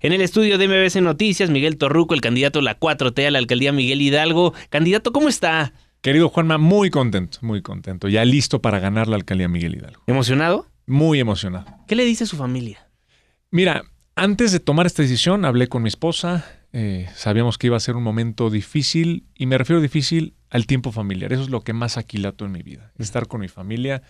En el estudio de MBC Noticias, Miguel Torruco, el candidato la 4T a la alcaldía Miguel Hidalgo. Candidato, ¿cómo está? Querido Juanma, muy contento, muy contento. Ya listo para ganar la alcaldía Miguel Hidalgo. ¿Emocionado? Muy emocionado. ¿Qué le dice a su familia? Mira, antes de tomar esta decisión hablé con mi esposa. Eh, sabíamos que iba a ser un momento difícil y me refiero difícil al tiempo familiar. Eso es lo que más aquilato en mi vida, estar con mi familia.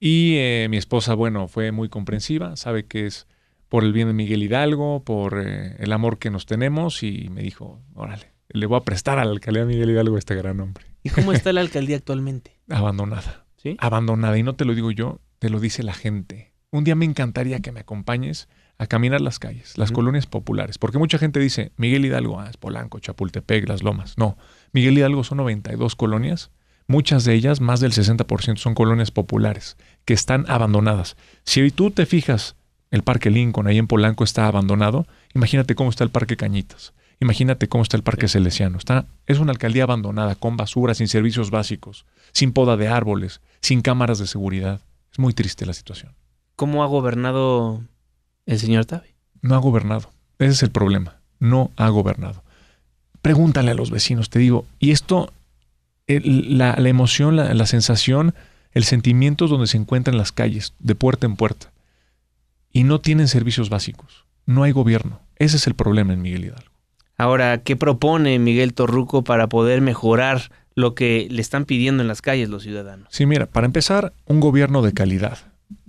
Y eh, mi esposa, bueno, fue muy comprensiva, sabe que es por el bien de Miguel Hidalgo, por eh, el amor que nos tenemos y me dijo, órale, le voy a prestar a la alcaldía Miguel Hidalgo este gran hombre. ¿Y cómo está la alcaldía actualmente? Abandonada. ¿Sí? Abandonada. Y no te lo digo yo, te lo dice la gente. Un día me encantaría que me acompañes a caminar las calles, las colonias populares. Porque mucha gente dice, Miguel Hidalgo, ah, es Polanco, Chapultepec, Las Lomas. No, Miguel Hidalgo son 92 colonias. Muchas de ellas, más del 60%, son colonias populares que están abandonadas. Si tú te fijas el Parque Lincoln ahí en Polanco está abandonado, imagínate cómo está el Parque Cañitas, imagínate cómo está el Parque Celesiano. Está, es una alcaldía abandonada, con basura, sin servicios básicos, sin poda de árboles, sin cámaras de seguridad. Es muy triste la situación. ¿Cómo ha gobernado el señor Tavi? No ha gobernado. Ese es el problema. No ha gobernado. Pregúntale a los vecinos, te digo. Y esto, la, emoción, la, la sensación, el sentimiento es donde se encuentran las calles, de puerta en puerta y no tienen servicios básicos. No hay gobierno. Ese es el problema en Miguel Hidalgo. Ahora, ¿qué propone Miguel Torruco para poder mejorar lo que le están pidiendo en las calles los ciudadanos? Sí, mira, para empezar, un gobierno de calidad.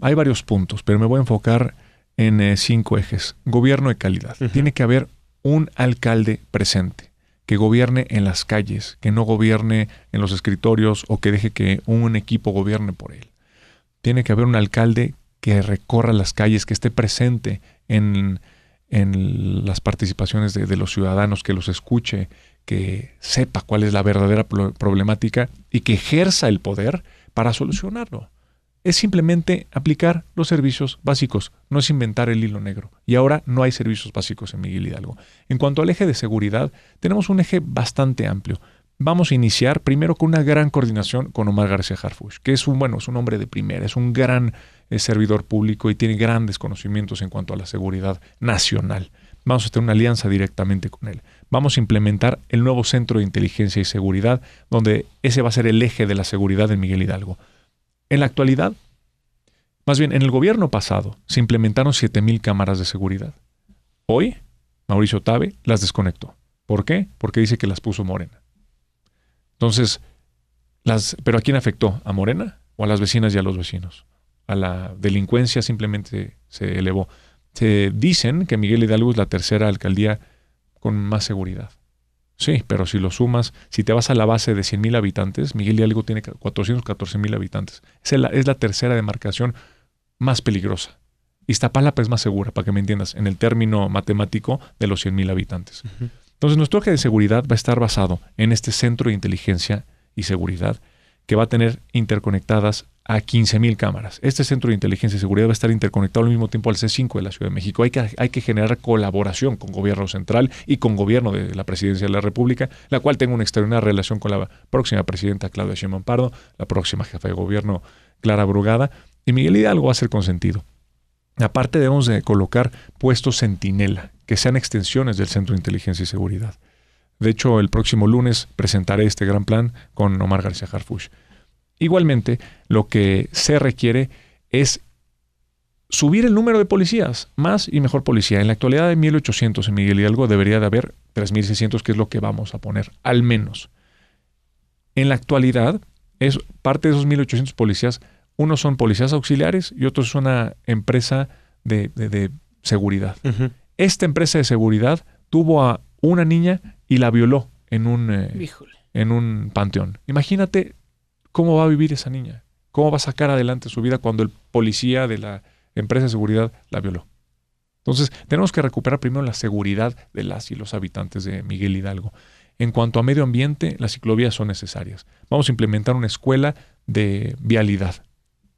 Hay varios puntos, pero me voy a enfocar en eh, cinco ejes. Gobierno de calidad. Tiene que haber un alcalde presente que gobierne en las calles, que no gobierne en los escritorios o que deje que un equipo gobierne por él. Tiene que haber un alcalde que recorra las calles, que esté presente en, en las participaciones de, los ciudadanos, que los escuche, que sepa cuál es la verdadera problemática y que ejerza el poder para solucionarlo. Es simplemente aplicar los servicios básicos, no es inventar el hilo negro. Y ahora no hay servicios básicos en Miguel Hidalgo. En cuanto al eje de seguridad, tenemos un eje bastante amplio. Vamos a iniciar primero con una gran coordinación con Omar García Harfuch, que es un, bueno, es un hombre de primera, es un gran es servidor público y tiene grandes conocimientos en cuanto a la seguridad nacional. Vamos a tener una alianza directamente con él. Vamos a implementar el nuevo Centro de Inteligencia y Seguridad, donde ese va a ser el eje de la seguridad de Miguel Hidalgo. En la actualidad, más bien en el gobierno pasado, se implementaron 7.000 cámaras de seguridad. Hoy, Mauricio Tabe las desconectó. ¿Por qué? Porque dice que las puso Morena. Entonces, las, ¿pero a quién afectó? ¿A Morena o a las vecinas y a los vecinos? a la delincuencia simplemente se elevó. Se dicen que Miguel Hidalgo es la tercera alcaldía con más seguridad. Sí, pero si lo sumas, si te vas a la base de 100.000 habitantes, Miguel Hidalgo tiene 414.000 habitantes. Es la, es la tercera demarcación más peligrosa. Y Iztapalapa es más segura, para que me entiendas, en el término matemático de los 100.000 habitantes. Entonces, nuestro eje de seguridad va a estar basado en este centro de inteligencia y seguridad que va a tener interconectadas a 15.000 cámaras. Este centro de inteligencia y seguridad va a estar interconectado al mismo tiempo al C5 de la Ciudad de México. Hay que, generar colaboración con gobierno central y con gobierno de la presidencia de la República, la cual tengo una extraordinaria relación con la próxima presidenta Claudia Sheinbaum Pardo, la próxima jefa de gobierno Clara Brugada, y Miguel Hidalgo va a ser consentido. Aparte debemos de colocar puestos centinela, que sean extensiones del centro de inteligencia y seguridad. De hecho, el próximo lunes presentaré este gran plan con Omar García Harfuch. Igualmente, lo que se requiere es subir el número de policías, más y mejor policía. En la actualidad hay 1.800 en Miguel Hidalgo, debería de haber 3.600, que es lo que vamos a poner, al menos. En la actualidad, es parte de esos 1.800 policías, unos son policías auxiliares y otros es una empresa de, seguridad. Esta empresa de seguridad tuvo a una niña y la violó en un, eh, en un panteón. Imagínate ¿Cómo va a vivir esa niña? ¿Cómo va a sacar adelante su vida cuando el policía de la empresa de seguridad la violó? Entonces, tenemos que recuperar primero la seguridad de las y los habitantes de Miguel Hidalgo. En cuanto a medio ambiente, las ciclovías son necesarias. Vamos a implementar una escuela de vialidad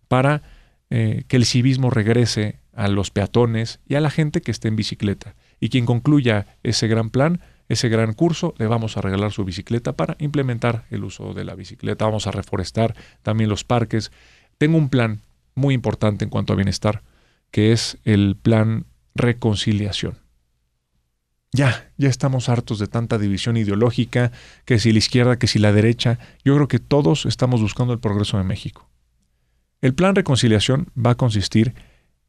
para eh, que el civismo regrese a los peatones y a la gente que esté en bicicleta. Y quien concluya ese gran plan ese gran curso, le vamos a regalar su bicicleta para implementar el uso de la bicicleta, vamos a reforestar también los parques. Tengo un plan muy importante en cuanto a bienestar, que es el plan reconciliación. Ya, ya estamos hartos de tanta división ideológica, que si la izquierda, que si la derecha. Yo creo que todos estamos buscando el progreso de México. El plan reconciliación va a consistir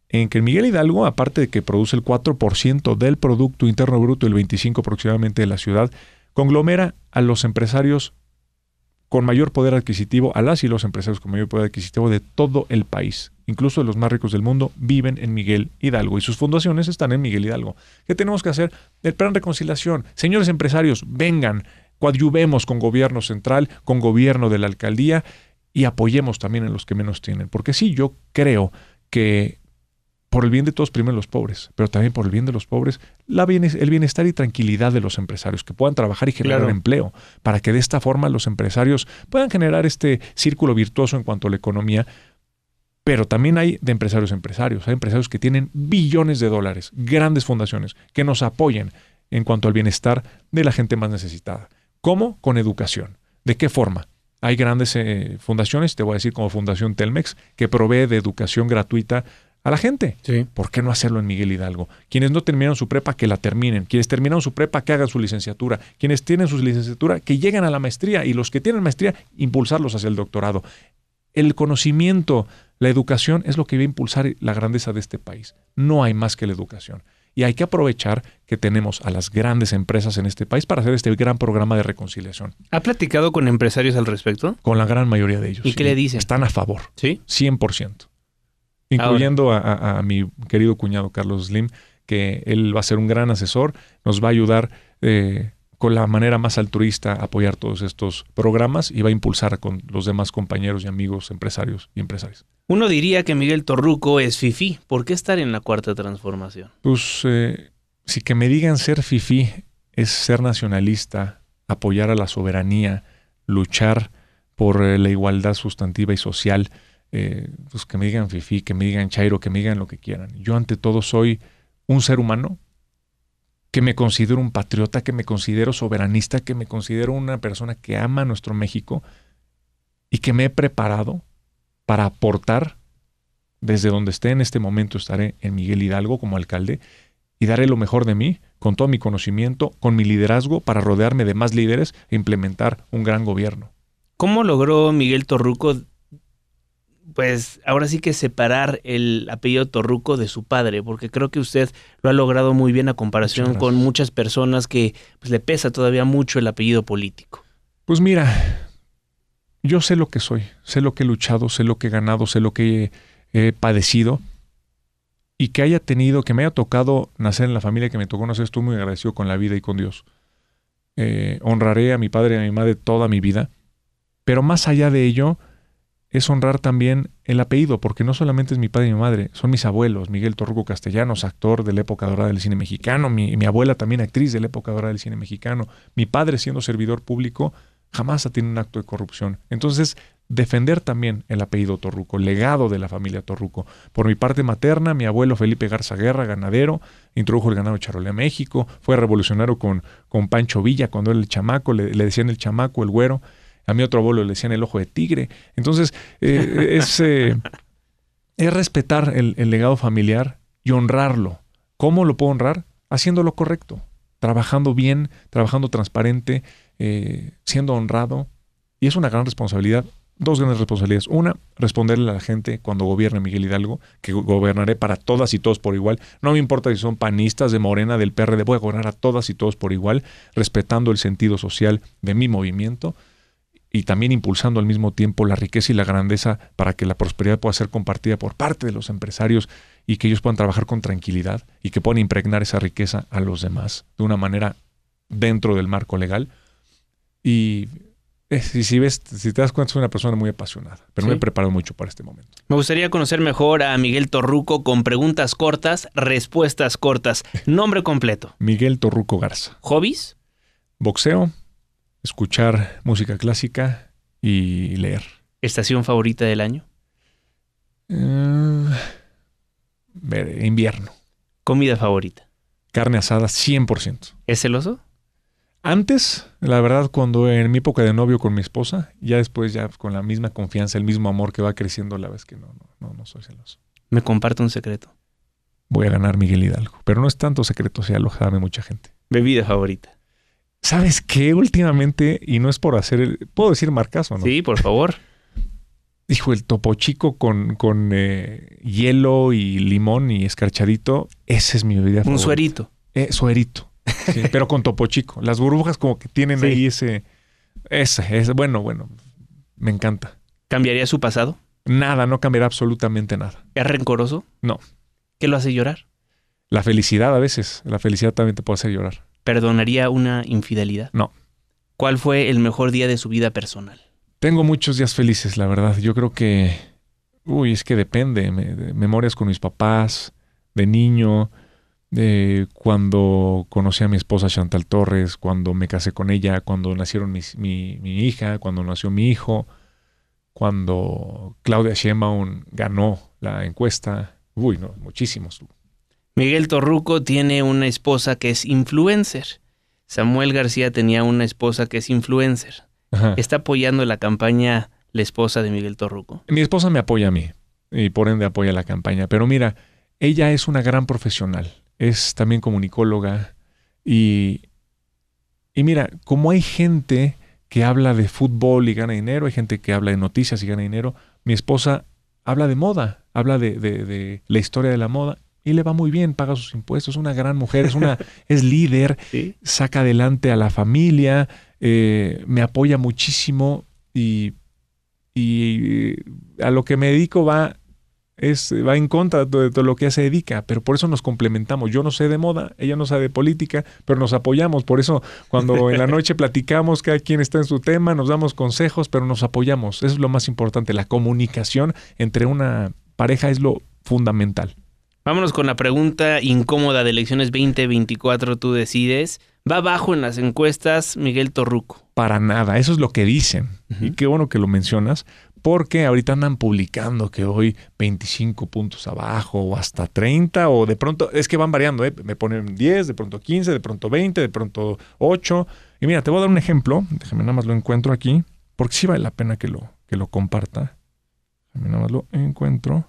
en que Miguel Hidalgo, aparte de que produce el 4% del Producto Interno Bruto y el 25% aproximadamente de la ciudad, conglomera a los empresarios con mayor poder adquisitivo, a las y los empresarios con mayor poder adquisitivo de todo el país, incluso los más ricos del mundo, viven en Miguel Hidalgo y sus fundaciones están en Miguel Hidalgo. ¿Qué tenemos que hacer? El plan de reconciliación. Señores empresarios, vengan, coadyuvemos con gobierno central, con gobierno de la alcaldía y apoyemos también a los que menos tienen. Porque sí, yo creo que por el bien de todos, primero los pobres, pero también por el bien de los pobres, la bien, el bienestar y tranquilidad de los empresarios, que puedan trabajar y generar empleo, para que de esta forma los empresarios puedan generar este círculo virtuoso en cuanto a la economía. Pero también hay de empresarios empresarios, hay empresarios que tienen billones de dólares, grandes fundaciones, que nos apoyen en cuanto al bienestar de la gente más necesitada. ¿Cómo? Con educación. ¿De qué forma? Hay grandes eh, fundaciones, te voy a decir como Fundación Telmex, que provee de educación gratuita a la gente. Sí. ¿Por qué no hacerlo en Miguel Hidalgo? Quienes no terminaron su prepa, que la terminen. Quienes terminaron su prepa, que hagan su licenciatura. Quienes tienen su licenciatura, que lleguen a la maestría. Y los que tienen maestría, impulsarlos hacia el doctorado. El conocimiento, la educación es lo que va a impulsar la grandeza de este país. No hay más que la educación. Y hay que aprovechar que tenemos a las grandes empresas en este país para hacer este gran programa de reconciliación. ¿Ha platicado con empresarios al respecto? Con la gran mayoría de ellos. ¿Y qué le dicen? Están a favor. Sí. 100% incluyendo a, mi querido cuñado Carlos Slim, que él va a ser un gran asesor, nos va a ayudar eh, con la manera más altruista a apoyar todos estos programas y va a impulsar con los demás compañeros y amigos empresarios y empresarias. Uno diría que Miguel Torruco es FIFI. ¿Por qué estar en la cuarta transformación? Pues eh, si que me digan ser FIFI es ser nacionalista, apoyar a la soberanía, luchar por eh, la igualdad sustantiva y social, eh, pues que me digan Fifi, que me digan Chairo, que me digan lo que quieran. Yo ante todo soy un ser humano que me considero un patriota, que me considero soberanista, que me considero una persona que ama a nuestro México y que me he preparado para aportar desde donde esté en este momento, estaré en Miguel Hidalgo como alcalde y daré lo mejor de mí, con todo mi conocimiento, con mi liderazgo, para rodearme de más líderes e implementar un gran gobierno. ¿Cómo logró Miguel Torruco pues ahora sí que separar el apellido Torruco de su padre, porque creo que usted lo ha logrado muy bien a comparación con muchas personas que pues, le pesa todavía mucho el apellido político. Pues mira, yo sé lo que soy, sé lo que he luchado, sé lo que he ganado, sé lo que he, padecido y que haya tenido, que me haya tocado nacer en la familia que me tocó nacer, estoy muy agradecido con la vida y con Dios. Eh, honraré a mi padre y a mi madre toda mi vida, pero más allá de ello, es honrar también el apellido, porque no solamente es mi padre y mi madre, son mis abuelos, Miguel Torruco Castellanos, actor de la época dorada del cine mexicano, mi, abuela también actriz de la época dorada del cine mexicano, mi padre siendo servidor público, jamás tiene un acto de corrupción. Entonces, defender también el apellido Torruco, legado de la familia Torruco. Por mi parte materna, mi abuelo Felipe Garza Guerra, ganadero, introdujo el ganado charolé a México, fue revolucionario con, con Pancho Villa cuando era el chamaco, le, le decían el chamaco, el güero. A mi otro abuelo le decían el ojo de tigre. Entonces, eh, eh, es, respetar el, legado familiar y honrarlo. ¿Cómo lo puedo honrar? Haciendo lo correcto, trabajando bien, trabajando transparente, eh, siendo honrado. Y es una gran responsabilidad, dos grandes responsabilidades. Una, responderle a la gente cuando gobierne Miguel Hidalgo, que gobernaré para todas y todos por igual. No me importa si son panistas de Morena, del PRD, voy a gobernar a todas y todos por igual, respetando el sentido social de mi movimiento y también impulsando al mismo tiempo la riqueza y la grandeza para que la prosperidad pueda ser compartida por parte de los empresarios y que ellos puedan trabajar con tranquilidad y que puedan impregnar esa riqueza a los demás de una manera dentro del marco legal. Y eh, si, ves, si te das cuenta, soy una persona muy apasionada, pero me he preparado mucho para este momento. Me gustaría conocer mejor a Miguel Torruco con preguntas cortas, respuestas cortas. Nombre completo. Miguel Torruco Garza. ¿Hobbies? Boxeo, escuchar música clásica y leer. ¿Estación favorita del año? Eh, invierno. ¿Comida favorita? Carne asada 100%. ¿Es celoso? Antes, la verdad, cuando en mi época de novio con mi esposa, ya después ya con la misma confianza, el mismo amor que va creciendo, la vez que no, no, no, soy celoso. Me comparto un secreto. Voy a ganar Miguel Hidalgo, pero no es tanto secreto, se de mucha gente. Bebida favorita. ¿Sabes qué? Últimamente, y no es por hacer el. ¿Puedo decir marcas o no? Sí, por favor. Dijo el topo chico con, con eh, hielo y limón y escarchadito. ese es mi bebida Un suerito. Eh, suerito. pero con topo chico. Las burbujas, como que tienen ahí ese. ese es bueno, bueno. Me encanta. ¿Cambiaría su pasado? Nada, no cambiará absolutamente nada. ¿Es rencoroso? No. ¿Qué lo hace llorar? La felicidad a veces. La felicidad también te puede hacer llorar perdonaría una infidelidad? No. ¿Cuál fue el mejor día de su vida personal? Tengo muchos días felices, la verdad. Yo creo que... Uy, es que depende. memorias con mis papás, de niño, de cuando conocí a mi esposa Chantal Torres, cuando me casé con ella, cuando nacieron mi, hija, cuando nació mi hijo, cuando Claudia Sheinbaum ganó la encuesta. Uy, no, muchísimos. Miguel Torruco tiene una esposa que es influencer. Samuel García tenía una esposa que es influencer. Está apoyando la campaña la esposa de Miguel Torruco. Mi esposa me apoya a mí y por ende apoya la campaña. Pero mira, ella es una gran profesional. Es también comunicóloga y, y mira, como hay gente que habla de fútbol y gana dinero, hay gente que habla de noticias y gana dinero, mi esposa habla de moda, habla de, de, de la historia de la moda y le va muy bien, paga sus impuestos, es una gran mujer, es una es líder, saca adelante a la familia, eh, me apoya muchísimo y, y, eh, a lo que me dedico va es va en contra de todo lo que ella se dedica, pero por eso nos complementamos. Yo no sé de moda, ella no sabe de política, pero nos apoyamos. Por eso cuando en la noche platicamos, cada quien está en su tema, nos damos consejos, pero nos apoyamos. Eso es lo más importante. La comunicación entre una pareja es lo fundamental. Vámonos con la pregunta incómoda de elecciones 2024, tú decides. Va abajo en las encuestas Miguel Torruco. Para nada, eso es lo que dicen. Y qué bueno que lo mencionas, porque ahorita andan publicando que hoy 25 puntos abajo o hasta 30 o de pronto, es que van variando, ¿eh? me ponen 10, de pronto 15, de pronto 20, de pronto 8. Y mira, te voy a dar un ejemplo, déjame nada más lo encuentro aquí, porque sí vale la pena que lo, que lo comparta. Déjame nada más lo encuentro.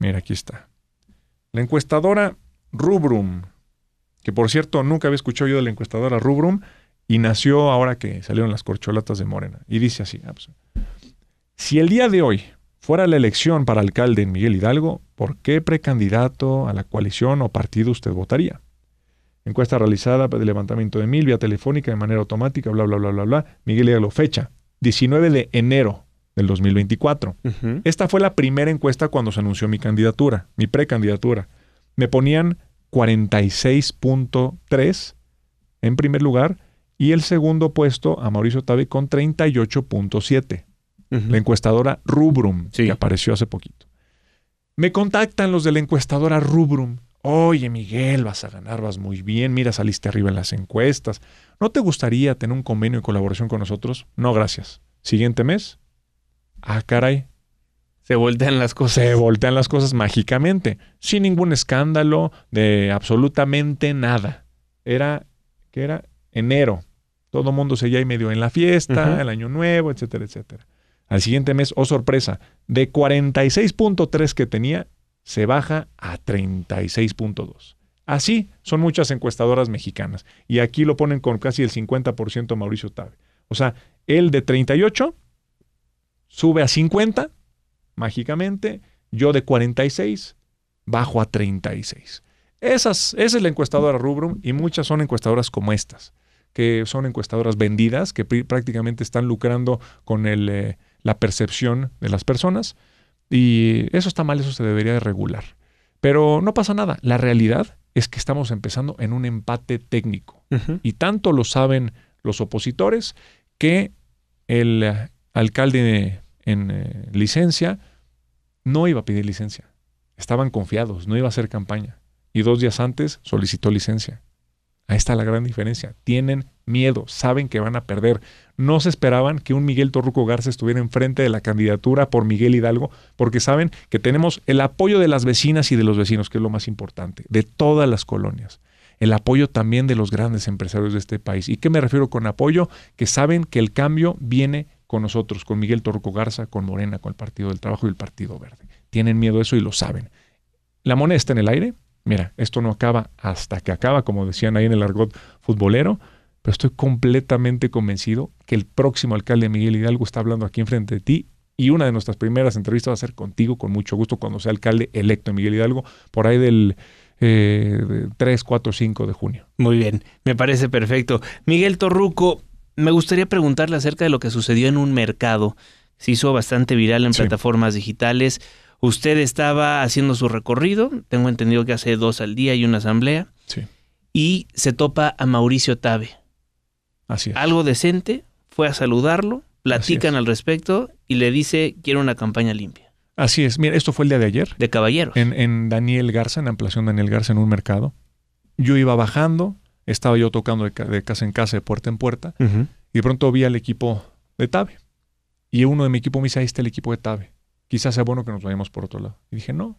Mira, aquí está. La encuestadora Rubrum, que por cierto nunca había escuchado yo de la encuestadora Rubrum, y nació ahora que salieron las corcholatas de Morena. Y dice así, ah, pues, si el día de hoy fuera la elección para alcalde en Miguel Hidalgo, ¿por qué precandidato a la coalición o partido usted votaría? Encuesta realizada de levantamiento de mil vía telefónica de manera automática, bla, bla, bla, bla, bla. Miguel Hidalgo, fecha, 19 de enero del 2024. Esta fue la primera encuesta cuando se anunció mi candidatura, mi precandidatura. Me ponían 46.3 en primer lugar y el segundo puesto a Mauricio Tavi con 38.7. La encuestadora Rubrum, que apareció hace poquito. Me contactan los de la encuestadora Rubrum. Oye, Miguel, vas a ganar, vas muy bien. Mira, saliste arriba en las encuestas. ¿No te gustaría tener un convenio y colaboración con nosotros? No, gracias. Siguiente mes, Ah, caray. Se voltean las cosas. Se voltean las cosas mágicamente, sin ningún escándalo de absolutamente nada. Era, que era? Enero. Todo mundo seguía y medio en la fiesta, el año nuevo, etcétera, etcétera. Al siguiente mes, oh sorpresa, de 46.3 que tenía, se baja a 36.2. Así son muchas encuestadoras mexicanas. Y aquí lo ponen con casi el 50% Mauricio Tabe. O sea, él de 38 sube a 50, mágicamente, yo de 46 bajo a 36. Esas, esa es la encuestadora Rubrum y muchas son encuestadoras como estas, que son encuestadoras vendidas, que prácticamente están lucrando con eh, la percepción de las personas. Y eso está mal, eso se debería de regular. Pero no pasa nada. La realidad es que estamos empezando en un empate técnico. Y tanto lo saben los opositores que el alcalde en eh, licencia, no iba a pedir licencia. Estaban confiados, no iba a hacer campaña. Y dos días antes solicitó licencia. Ahí está la gran diferencia. Tienen miedo, saben que van a perder. No se esperaban que un Miguel Torruco Garza estuviera enfrente de la candidatura por Miguel Hidalgo, porque saben que tenemos el apoyo de las vecinas y de los vecinos, que es lo más importante, de todas las colonias. El apoyo también de los grandes empresarios de este país. ¿Y qué me refiero con apoyo? Que saben que el cambio viene con nosotros, con Miguel Torruco Garza, con Morena, con el Partido del Trabajo y el Partido Verde. Tienen miedo a eso y lo saben. La moneda está en el aire. Mira, esto no acaba hasta que acaba, como decían ahí en el argot futbolero, pero estoy completamente convencido que el próximo alcalde Miguel Hidalgo está hablando aquí enfrente de ti y una de nuestras primeras entrevistas va a ser contigo, con mucho gusto, cuando sea alcalde electo Miguel Hidalgo, por ahí del 3, 4, 5 de junio. Muy bien, me parece perfecto. Miguel Torruco, me gustaría preguntarle acerca de lo que sucedió en un mercado. Se hizo bastante viral en plataformas digitales. Usted estaba haciendo su recorrido, tengo entendido que hace dos al día y una asamblea. Sí. Y se topa a Mauricio Tabe. Así es. Algo decente, fue a saludarlo, platican al respecto y le dice, quiero una campaña limpia. Así es. Mira, esto fue el día de ayer. De caballeros. En, Daniel Garza, en la ampliación Daniel Garza, en un mercado. Yo iba bajando, estaba yo tocando de, casa en casa, de puerta en puerta, y de pronto vi al equipo de Tabe. Y uno de mi equipo me dice, ahí está el equipo de Tabe. Quizás sea bueno que nos vayamos por otro lado. Y dije, no,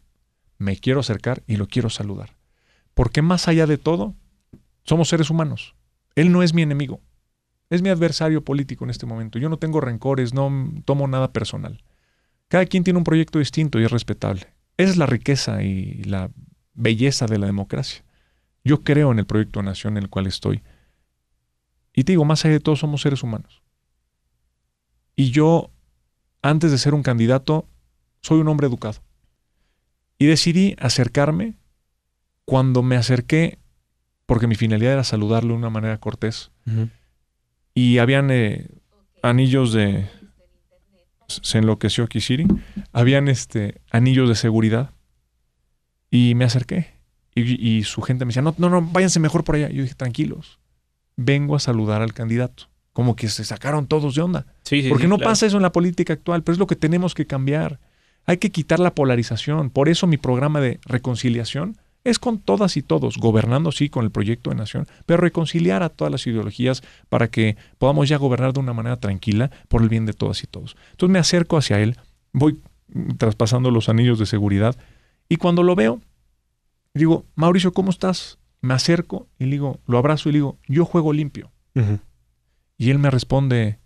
me quiero acercar y lo quiero saludar. Porque más allá de todo, somos seres humanos. Él no es mi enemigo. Es mi adversario político en este momento. Yo no tengo rencores, no tomo nada personal. Cada quien tiene un proyecto distinto y es respetable. Esa es la riqueza y la belleza de la democracia. Yo creo en el proyecto nación en el cual estoy. Y te digo, más allá de todo, somos seres humanos. Y yo, antes de ser un candidato, soy un hombre educado. Y decidí acercarme cuando me acerqué, porque mi finalidad era saludarlo de una manera cortés. Y habían eh, anillos de. Se enloqueció Kishiri. Habían este, anillos de seguridad. Y me acerqué y, su gente me decía, no, no, no, váyanse mejor por allá. Yo dije, tranquilos, vengo a saludar al candidato. Como que se sacaron todos de onda. Porque no pasa eso en la política actual, pero es lo que tenemos que cambiar. Hay que quitar la polarización. Por eso mi programa de reconciliación es con todas y todos, gobernando sí con el proyecto de nación, pero reconciliar a todas las ideologías para que podamos ya gobernar de una manera tranquila por el bien de todas y todos. Entonces me acerco hacia él, voy mm, traspasando los anillos de seguridad y cuando lo veo, y digo, Mauricio, ¿cómo estás? Me acerco y digo, lo abrazo y le digo, yo juego limpio. Y él me responde,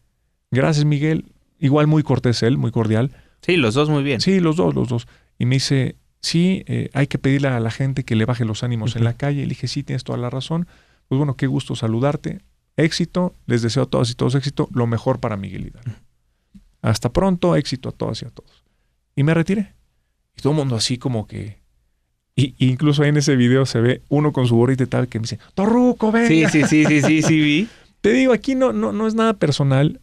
gracias Miguel, igual muy cortés él, muy cordial. Sí, los dos muy bien. Sí, los dos, los dos. Y me dice, sí, eh, hay que pedirle a la gente que le baje los ánimos en la calle. Y le dije, sí, tienes toda la razón. Pues bueno, qué gusto saludarte. Éxito, les deseo a todas y todos éxito, lo mejor para Miguel Hidalgo. Hasta pronto, éxito a todas y a todos. Y me retiré. Y todo el mundo así como que y, incluso incluso en ese video se ve uno con su gorrito y tal que me dice, Torruco, ven. Sí, sí, sí, sí, sí, sí, vi. Te digo, aquí no, no, no es nada personal.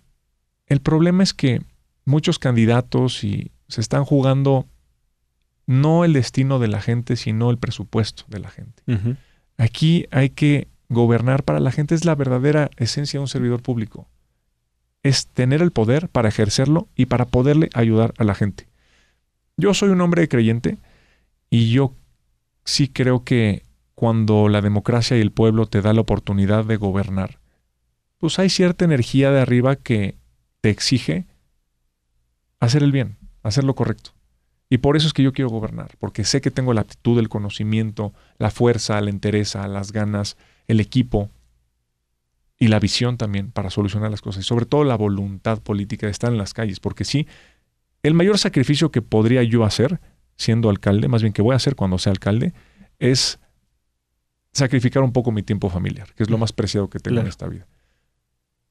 El problema es que muchos candidatos y se están jugando no el destino de la gente, sino el presupuesto de la gente. Aquí hay que gobernar para la gente, es la verdadera esencia de un servidor público. Es tener el poder para ejercerlo y para poderle ayudar a la gente. Yo soy un hombre creyente y yo sí creo que cuando la democracia y el pueblo te da la oportunidad de gobernar, pues hay cierta energía de arriba que te exige hacer el bien, hacer lo correcto. Y por eso es que yo quiero gobernar, porque sé que tengo la actitud, el conocimiento, la fuerza, la entereza, las ganas, el equipo y la visión también para solucionar las cosas. Y sobre todo la voluntad política de estar en las calles, porque sí, el mayor sacrificio que podría yo hacer siendo alcalde, más bien que voy a hacer cuando sea alcalde, es sacrificar un poco mi tiempo familiar, que es lo más preciado que tengo en esta vida.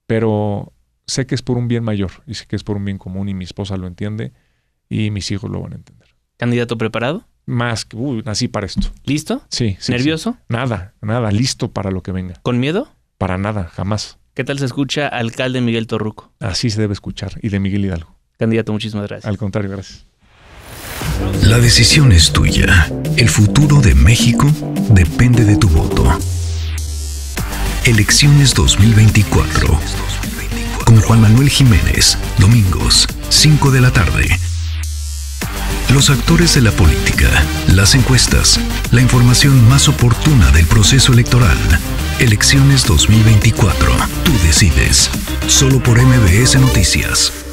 Pero sé que es por un bien mayor y sé que es por un bien común y mi esposa lo entiende y mis hijos lo van a entender. ¿Candidato preparado? Más que, Así para esto. ¿Listo? Sí. ¿Nervioso? Nada, nada, listo para lo que venga. ¿Con miedo? Para nada, jamás. ¿Qué tal se escucha alcalde Miguel Torruco? Así se debe escuchar y de Miguel Hidalgo. Candidato, muchísimas gracias. Al contrario, gracias. La decisión es tuya. El futuro de México depende de tu voto. Elecciones 2024. Con Juan Manuel Jiménez, domingos, 5 de la tarde. Los actores de la política, las encuestas, la información más oportuna del proceso electoral. Elecciones 2024. Tú decides. Solo por MBS Noticias.